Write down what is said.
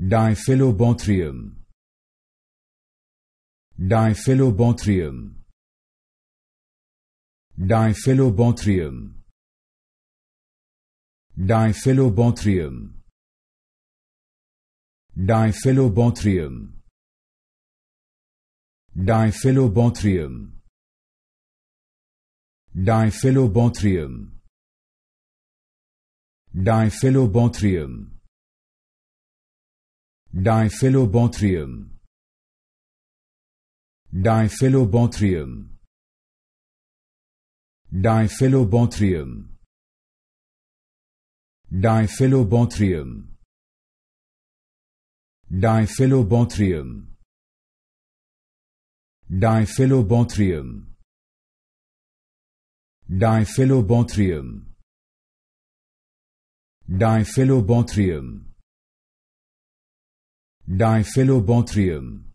Diphylobothrium. Diphylobothrium. Diphylobothrium. Diphylobothrium. Diphylobothrium. Diphylobothrium. Diphylobothrium. Diphylobothrium. Diphylobothrium. Diphylobothrium. Diphylobothrium. Diphylobothrium. Diphylobothrium. Diphylobothrium. Diphylobothrium. Diphylobothrium. Diphyllobothrium.